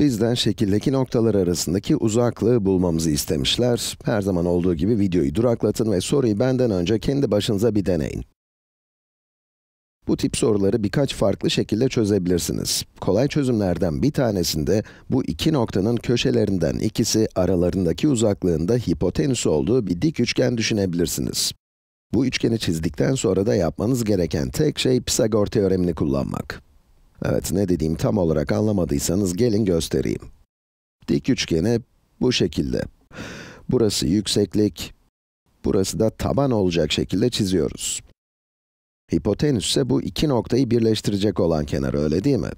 Bizden şekildeki noktalar arasındaki uzaklığı bulmamızı istemişler. Her zaman olduğu gibi videoyu duraklatın ve soruyu benden önce kendi başınıza bir deneyin. Bu tip soruları birkaç farklı şekilde çözebilirsiniz. Kolay çözümlerden bir tanesinde, bu iki noktanın köşelerinden ikisi aralarındaki uzaklığında hipotenüs olduğu bir dik üçgen düşünebilirsiniz. Bu üçgeni çizdikten sonra da yapmanız gereken tek şey Pisagor teoremini kullanmak. Evet, ne dediğimi tam olarak anlamadıysanız gelin göstereyim. Dik üçgeni bu şekilde. Burası yükseklik, burası da taban olacak şekilde çiziyoruz. Hipotenüs ise bu iki noktayı birleştirecek olan kenar, öyle değil mi?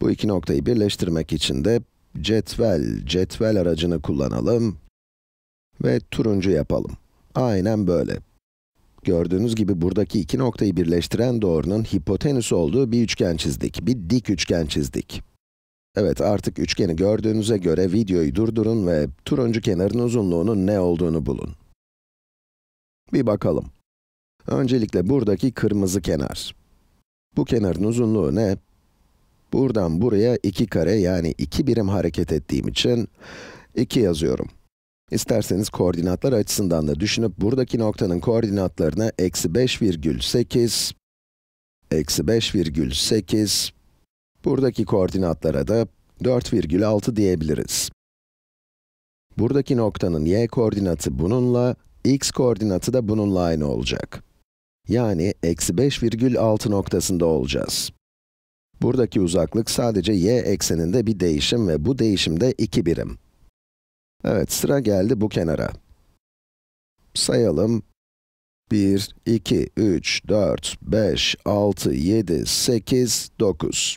Bu iki noktayı birleştirmek için de cetvel, cetvel aracını kullanalım ve turuncu yapalım. Aynen böyle. Gördüğünüz gibi buradaki iki noktayı birleştiren doğrunun hipotenüs olduğu bir üçgen çizdik, bir dik üçgen çizdik. Evet, artık üçgeni gördüğünüze göre videoyu durdurun ve turuncu kenarın uzunluğunun ne olduğunu bulun. Bir bakalım. Öncelikle buradaki kırmızı kenar. Bu kenarın uzunluğu ne? Buradan buraya 2 kare yani 2 birim hareket ettiğim için 2 yazıyorum. İsterseniz koordinatlar açısından da düşünüp buradaki noktanın koordinatlarını eksi 5 virgül 5,8, eksi 5 virgül 5,8, buradaki koordinatlara da 4 virgül 4,6 diyebiliriz. Buradaki noktanın y koordinatı bununla, x koordinatı da bununla aynı olacak. Yani eksi 5 virgül 5,6 noktasında olacağız. Buradaki uzaklık sadece y ekseninde bir değişim ve bu değişim de 2 birim. Evet, sıra geldi bu kenara. Sayalım. 1, 2, 3, 4, 5, 6, 7, 8, 9.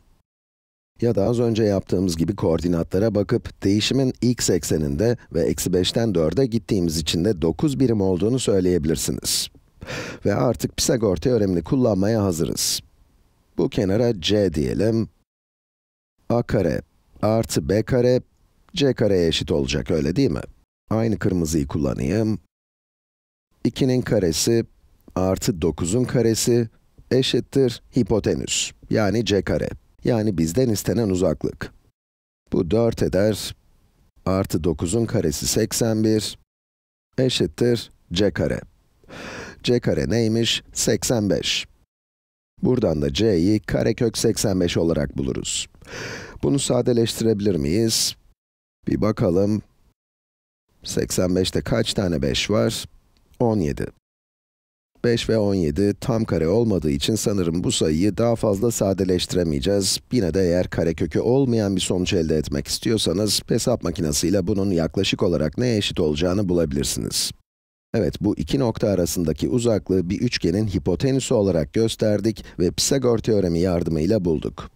Ya da az önce yaptığımız gibi koordinatlara bakıp, değişimin x ekseninde ve eksi 5'ten 4'e gittiğimiz için de 9 birim olduğunu söyleyebilirsiniz. Ve artık Pisagor teoremini kullanmaya hazırız. Bu kenara c diyelim. a kare artı b kare c kareye eşit olacak, öyle değil mi? Aynı kırmızıyı kullanayım. 2'nin karesi artı 9'un karesi eşittir hipotenüs, yani c kare. Yani bizden istenen uzaklık. Bu 4 eder, artı 9'un karesi 81, eşittir c kare. c kare neymiş? 85. Buradan da c'yi karekök 85 olarak buluruz. Bunu sadeleştirebilir miyiz? Bir bakalım. 85'te kaç tane 5 var? 17. 5 ve 17 tam kare olmadığı için sanırım bu sayıyı daha fazla sadeleştiremeyeceğiz. Yine de eğer karekökü olmayan bir sonuç elde etmek istiyorsanız, hesap makinesiyle bunun yaklaşık olarak neye eşit olacağını bulabilirsiniz. Evet, bu iki nokta arasındaki uzaklığı bir üçgenin hipotenüsü olarak gösterdik ve Pisagor teoremi yardımıyla bulduk.